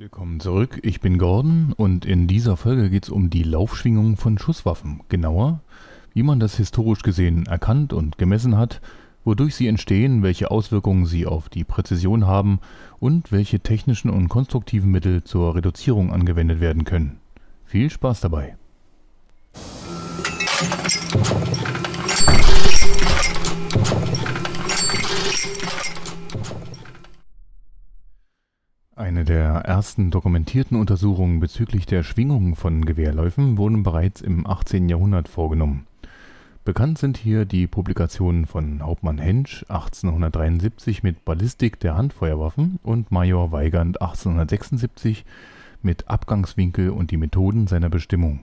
Willkommen zurück, ich bin Gordon und in dieser Folge geht es um die Laufschwingung von Schusswaffen. Genauer, wie man das historisch gesehen erkannt und gemessen hat, wodurch sie entstehen, welche Auswirkungen sie auf die Präzision haben und welche technischen und konstruktiven Mittel zur Reduzierung angewendet werden können. Viel Spaß dabei! ersten dokumentierten Untersuchungen bezüglich der Schwingungen von Gewehrläufen wurden bereits im 18. Jahrhundert vorgenommen. Bekannt sind hier die Publikationen von Hauptmann Hensch 1873 mit Ballistik der Handfeuerwaffen und Major Weigand 1876 mit Abgangswinkel und die Methoden seiner Bestimmung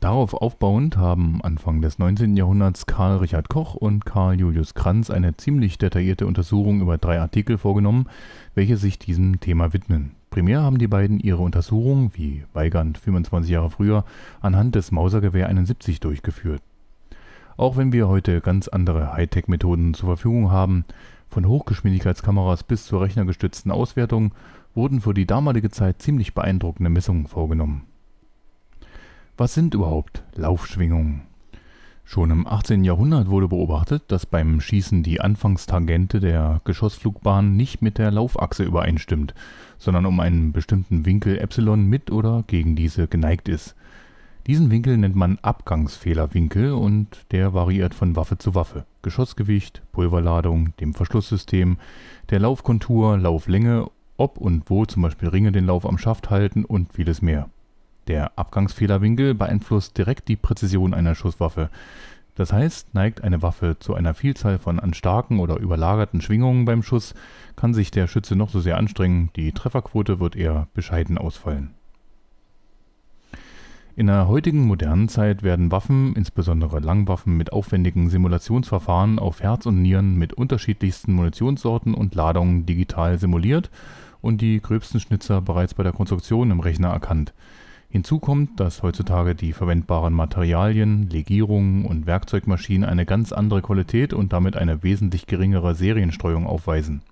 Darauf aufbauend haben Anfang des 19. Jahrhunderts Karl Richard Koch und Karl Julius Kranz eine ziemlich detaillierte Untersuchung über drei Artikel vorgenommen, welche sich diesem Thema widmen. Primär haben die beiden ihre Untersuchung, wie Weigand 25 Jahre früher, anhand des Mausergewehr 71 durchgeführt. Auch wenn wir heute ganz andere Hightech-Methoden zur Verfügung haben, von Hochgeschwindigkeitskameras bis zur rechnergestützten Auswertung, wurden für die damalige Zeit ziemlich beeindruckende Messungen vorgenommen. Was sind überhaupt Laufschwingungen? Schon im 18. Jahrhundert wurde beobachtet, dass beim Schießen die Anfangstangente der Geschossflugbahn nicht mit der Laufachse übereinstimmt, sondern um einen bestimmten Winkel Epsilon mit oder gegen diese geneigt ist. Diesen Winkel nennt man Abgangsfehlerwinkel und der variiert von Waffe zu Waffe. Geschossgewicht, Pulverladung, dem Verschlusssystem, der Laufkontur, Lauflänge, ob und wo zum Beispiel Ringe den Lauf am Schaft halten und vieles mehr. Der Abgangsfehlerwinkel beeinflusst direkt die Präzision einer Schusswaffe. Das heißt, neigt eine Waffe zu einer Vielzahl von an starken oder überlagerten Schwingungen beim Schuss, kann sich der Schütze noch so sehr anstrengen, die Trefferquote wird eher bescheiden ausfallen. In der heutigen modernen Zeit werden Waffen, insbesondere Langwaffen mit aufwendigen Simulationsverfahren auf Herz und Nieren mit unterschiedlichsten Munitionssorten und Ladungen digital simuliert und die gröbsten Schnitzer bereits bei der Konstruktion im Rechner erkannt. Hinzu kommt, dass heutzutage die verwendbaren Materialien, Legierungen und Werkzeugmaschinen eine ganz andere Qualität und damit eine wesentlich geringere Serienstreuung aufweisen.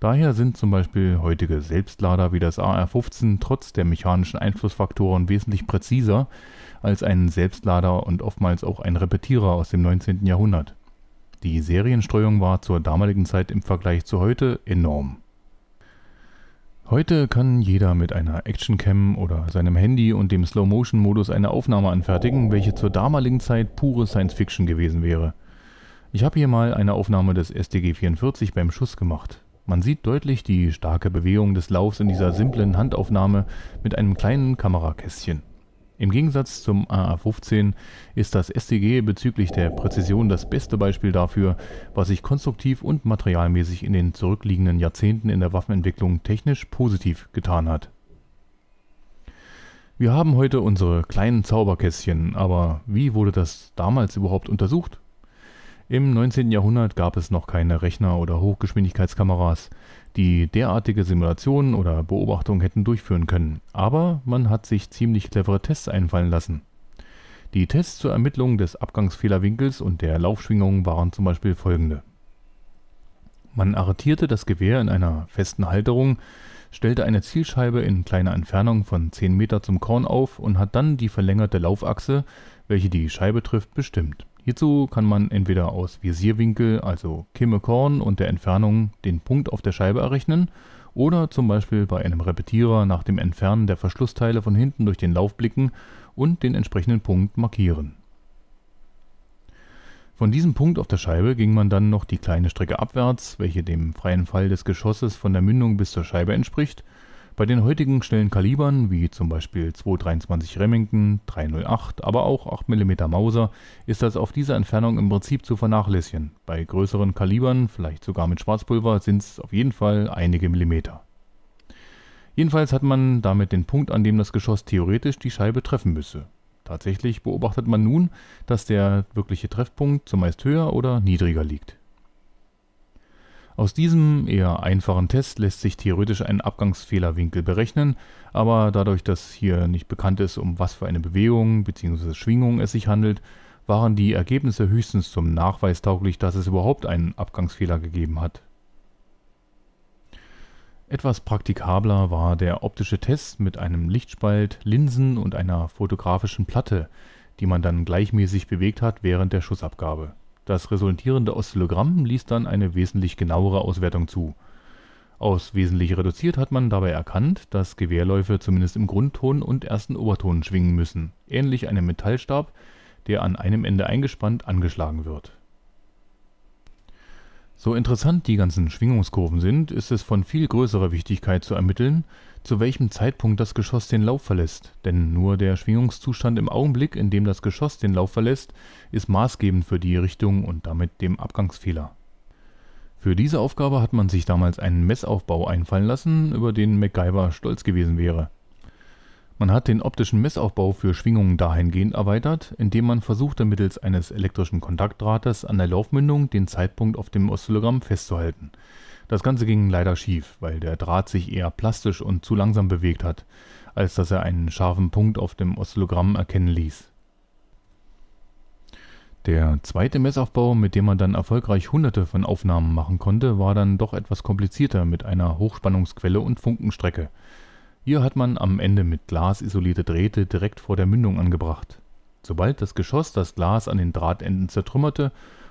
Daher sind zum Beispiel heutige Selbstlader wie das AR-15 trotz der mechanischen Einflussfaktoren wesentlich präziser als ein Selbstlader und oftmals auch ein Repetierer aus dem 19. Jahrhundert. Die Serienstreuung war zur damaligen Zeit im Vergleich zu heute enorm Heute kann jeder mit einer Actioncam oder seinem Handy und dem Slow-Motion-Modus eine Aufnahme anfertigen, welche zur damaligen Zeit pure Science-Fiction gewesen wäre. Ich habe hier mal eine Aufnahme des STG-44 beim Schuss gemacht. Man sieht deutlich die starke Bewegung des Laufs in dieser simplen Handaufnahme mit einem kleinen Kamerakästchen. Im Gegensatz zum AA15 ist das STG bezüglich der Präzision das beste Beispiel dafür, was sich konstruktiv und materialmäßig in den zurückliegenden Jahrzehnten in der Waffenentwicklung technisch positiv getan hat. Wir haben heute unsere kleinen Zauberkästchen, aber wie wurde das damals überhaupt untersucht? Im 19. Jahrhundert gab es noch keine Rechner oder Hochgeschwindigkeitskameras, die derartige Simulationen oder Beobachtungen hätten durchführen können, aber man hat sich ziemlich clevere Tests einfallen lassen. Die Tests zur Ermittlung des Abgangsfehlerwinkels und der Laufschwingungen waren zum Beispiel folgende. Man arretierte das Gewehr in einer festen Halterung, stellte eine Zielscheibe in kleiner Entfernung von 10 Meter zum Korn auf und hat dann die verlängerte Laufachse, welche die Scheibe trifft, bestimmt Hierzu kann man entweder aus Visierwinkel, also Kimme Korn und der Entfernung, den Punkt auf der Scheibe errechnen oder zum Beispiel bei einem Repetierer nach dem Entfernen der Verschlussteile von hinten durch den Lauf blicken und den entsprechenden Punkt markieren. Von diesem Punkt auf der Scheibe ging man dann noch die kleine Strecke abwärts, welche dem freien Fall des Geschosses von der Mündung bis zur Scheibe entspricht, bei den heutigen schnellen Kalibern, wie zum Beispiel 223 Remington, 308, aber auch 8mm Mauser, ist das auf dieser Entfernung im Prinzip zu vernachlässigen. Bei größeren Kalibern, vielleicht sogar mit Schwarzpulver, sind es auf jeden Fall einige Millimeter. Jedenfalls hat man damit den Punkt, an dem das Geschoss theoretisch die Scheibe treffen müsse. Tatsächlich beobachtet man nun, dass der wirkliche Treffpunkt zumeist höher oder niedriger liegt. Aus diesem eher einfachen Test lässt sich theoretisch ein Abgangsfehlerwinkel berechnen, aber dadurch, dass hier nicht bekannt ist, um was für eine Bewegung bzw. Schwingung es sich handelt, waren die Ergebnisse höchstens zum Nachweis tauglich, dass es überhaupt einen Abgangsfehler gegeben hat. Etwas praktikabler war der optische Test mit einem Lichtspalt, Linsen und einer fotografischen Platte, die man dann gleichmäßig bewegt hat während der Schussabgabe. Das resultierende Oszillogramm ließ dann eine wesentlich genauere Auswertung zu. Aus wesentlich reduziert hat man dabei erkannt, dass Gewehrläufe zumindest im Grundton und ersten Oberton schwingen müssen, ähnlich einem Metallstab, der an einem Ende eingespannt angeschlagen wird. So interessant die ganzen Schwingungskurven sind, ist es von viel größerer Wichtigkeit zu ermitteln zu welchem Zeitpunkt das Geschoss den Lauf verlässt, denn nur der Schwingungszustand im Augenblick, in dem das Geschoss den Lauf verlässt, ist maßgebend für die Richtung und damit dem Abgangsfehler. Für diese Aufgabe hat man sich damals einen Messaufbau einfallen lassen, über den MacGyver stolz gewesen wäre. Man hat den optischen Messaufbau für Schwingungen dahingehend erweitert, indem man versuchte mittels eines elektrischen Kontaktdrahtes an der Laufmündung den Zeitpunkt auf dem Oszillogramm festzuhalten – das Ganze ging leider schief, weil der Draht sich eher plastisch und zu langsam bewegt hat, als dass er einen scharfen Punkt auf dem Oszillogramm erkennen ließ. Der zweite Messaufbau, mit dem man dann erfolgreich hunderte von Aufnahmen machen konnte, war dann doch etwas komplizierter mit einer Hochspannungsquelle und Funkenstrecke. Hier hat man am Ende mit Glas isolierte Drähte direkt vor der Mündung angebracht. Sobald das Geschoss das Glas an den Drahtenden zertrümmerte,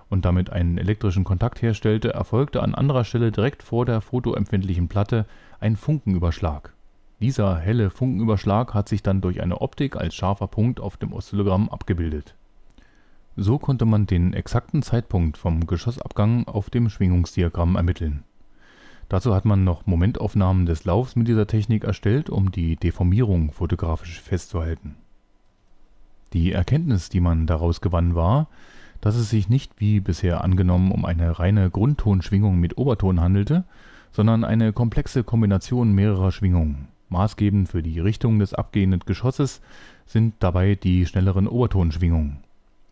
und damit einen elektrischen Kontakt herstellte, erfolgte an anderer Stelle direkt vor der fotoempfindlichen Platte ein Funkenüberschlag. Dieser helle Funkenüberschlag hat sich dann durch eine Optik als scharfer Punkt auf dem Oszillogramm abgebildet. So konnte man den exakten Zeitpunkt vom Geschossabgang auf dem Schwingungsdiagramm ermitteln. Dazu hat man noch Momentaufnahmen des Laufs mit dieser Technik erstellt, um die Deformierung fotografisch festzuhalten. Die Erkenntnis, die man daraus gewann, war, dass es sich nicht wie bisher angenommen um eine reine Grundtonschwingung mit Oberton handelte, sondern eine komplexe Kombination mehrerer Schwingungen. Maßgebend für die Richtung des abgehenden Geschosses sind dabei die schnelleren Obertonschwingungen.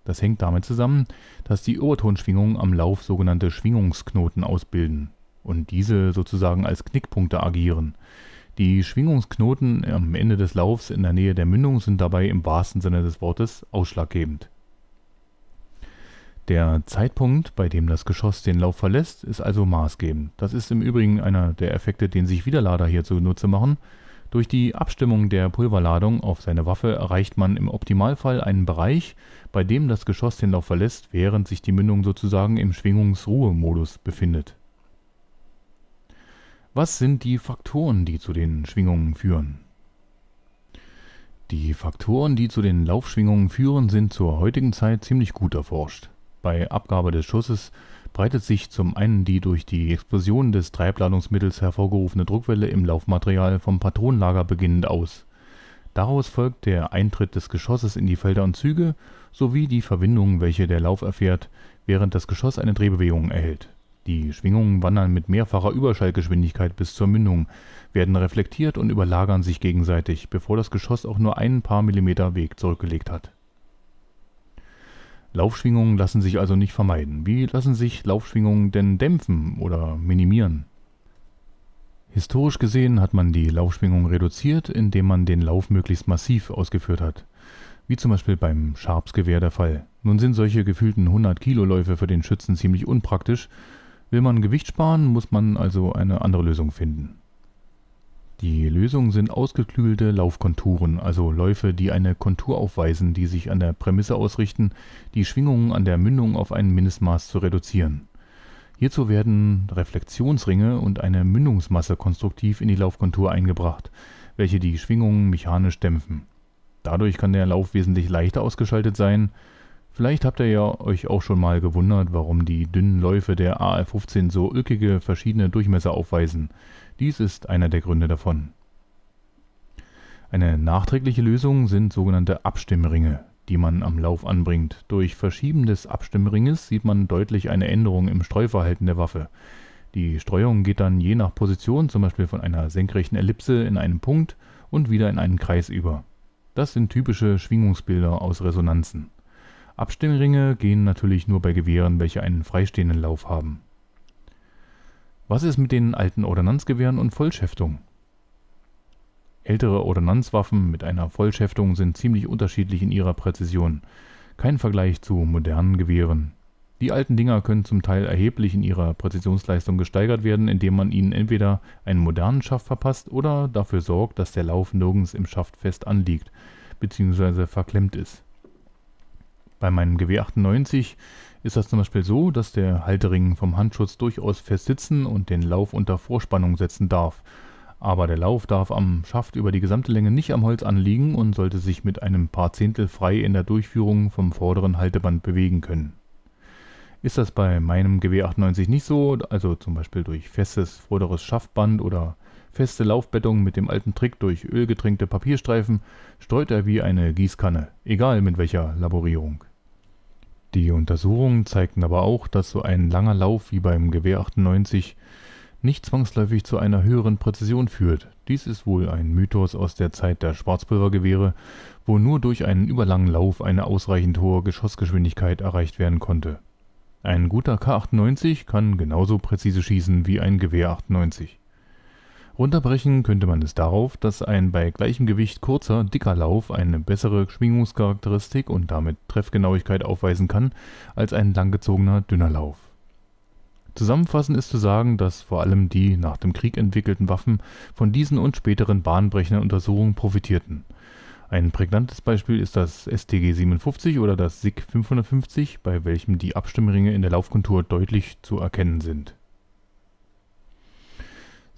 Das hängt damit zusammen, dass die Obertonschwingungen am Lauf sogenannte Schwingungsknoten ausbilden und diese sozusagen als Knickpunkte agieren. Die Schwingungsknoten am Ende des Laufs in der Nähe der Mündung sind dabei im wahrsten Sinne des Wortes ausschlaggebend. Der Zeitpunkt, bei dem das Geschoss den Lauf verlässt, ist also maßgebend. Das ist im Übrigen einer der Effekte, den sich Widerlader hier zunutze machen. Durch die Abstimmung der Pulverladung auf seine Waffe erreicht man im Optimalfall einen Bereich, bei dem das Geschoss den Lauf verlässt, während sich die Mündung sozusagen im Schwingungsruhemodus befindet. Was sind die Faktoren, die zu den Schwingungen führen? Die Faktoren, die zu den Laufschwingungen führen, sind zur heutigen Zeit ziemlich gut erforscht. Bei Abgabe des Schusses breitet sich zum einen die durch die Explosion des Treibladungsmittels hervorgerufene Druckwelle im Laufmaterial vom Patronenlager beginnend aus. Daraus folgt der Eintritt des Geschosses in die Felder und Züge sowie die Verwindung, welche der Lauf erfährt, während das Geschoss eine Drehbewegung erhält. Die Schwingungen wandern mit mehrfacher Überschallgeschwindigkeit bis zur Mündung, werden reflektiert und überlagern sich gegenseitig, bevor das Geschoss auch nur ein paar Millimeter Weg zurückgelegt hat Laufschwingungen lassen sich also nicht vermeiden. Wie lassen sich Laufschwingungen denn dämpfen oder minimieren? Historisch gesehen hat man die Laufschwingung reduziert, indem man den Lauf möglichst massiv ausgeführt hat. Wie zum Beispiel beim Sharps-Gewehr der Fall. Nun sind solche gefühlten 100 Kilo Läufe für den Schützen ziemlich unpraktisch. Will man Gewicht sparen, muss man also eine andere Lösung finden. Die Lösung sind ausgeklügelte Laufkonturen, also Läufe, die eine Kontur aufweisen, die sich an der Prämisse ausrichten, die Schwingungen an der Mündung auf ein Mindestmaß zu reduzieren. Hierzu werden Reflexionsringe und eine Mündungsmasse konstruktiv in die Laufkontur eingebracht, welche die Schwingungen mechanisch dämpfen. Dadurch kann der Lauf wesentlich leichter ausgeschaltet sein. Vielleicht habt ihr ja euch auch schon mal gewundert, warum die dünnen Läufe der AR-15 so ulkige verschiedene Durchmesser aufweisen. Dies ist einer der Gründe davon. Eine nachträgliche Lösung sind sogenannte Abstimmringe, die man am Lauf anbringt. Durch Verschieben des Abstimmringes sieht man deutlich eine Änderung im Streuverhalten der Waffe. Die Streuung geht dann je nach Position, zum Beispiel von einer senkrechten Ellipse in einen Punkt und wieder in einen Kreis über. Das sind typische Schwingungsbilder aus Resonanzen. Abstimmringe gehen natürlich nur bei Gewehren, welche einen freistehenden Lauf haben. Was ist mit den alten Ordnanzgewehren und Vollschäftungen? Ältere Ordnanzwaffen mit einer Vollschäftung sind ziemlich unterschiedlich in ihrer Präzision. Kein Vergleich zu modernen Gewehren. Die alten Dinger können zum Teil erheblich in ihrer Präzisionsleistung gesteigert werden, indem man ihnen entweder einen modernen Schaft verpasst oder dafür sorgt, dass der Lauf nirgends im Schaft fest anliegt bzw. verklemmt ist. Bei meinem Gewehr 98 ist das zum Beispiel so, dass der Haltering vom Handschutz durchaus fest sitzen und den Lauf unter Vorspannung setzen darf. Aber der Lauf darf am Schaft über die gesamte Länge nicht am Holz anliegen und sollte sich mit einem paar Zehntel frei in der Durchführung vom vorderen Halteband bewegen können. Ist das bei meinem GW 98 nicht so, also zum Beispiel durch festes vorderes Schaftband oder feste Laufbettung mit dem alten Trick durch ölgetränkte Papierstreifen, streut er wie eine Gießkanne, egal mit welcher Laborierung. Die Untersuchungen zeigten aber auch, dass so ein langer Lauf wie beim Gewehr 98 nicht zwangsläufig zu einer höheren Präzision führt. Dies ist wohl ein Mythos aus der Zeit der Schwarzpulvergewehre, wo nur durch einen überlangen Lauf eine ausreichend hohe Geschossgeschwindigkeit erreicht werden konnte. Ein guter K98 kann genauso präzise schießen wie ein Gewehr 98. Runterbrechen könnte man es darauf, dass ein bei gleichem Gewicht kurzer, dicker Lauf eine bessere Schwingungscharakteristik und damit Treffgenauigkeit aufweisen kann als ein langgezogener, dünner Lauf. Zusammenfassend ist zu sagen, dass vor allem die nach dem Krieg entwickelten Waffen von diesen und späteren bahnbrechenden Untersuchungen profitierten. Ein prägnantes Beispiel ist das STG 57 oder das SIG 550, bei welchem die Abstimmringe in der Laufkontur deutlich zu erkennen sind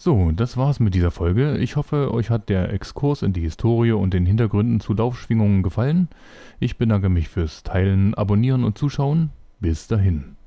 so, das war's mit dieser Folge. Ich hoffe, euch hat der Exkurs in die Historie und den Hintergründen zu Laufschwingungen gefallen. Ich bedanke mich fürs Teilen, Abonnieren und Zuschauen. Bis dahin.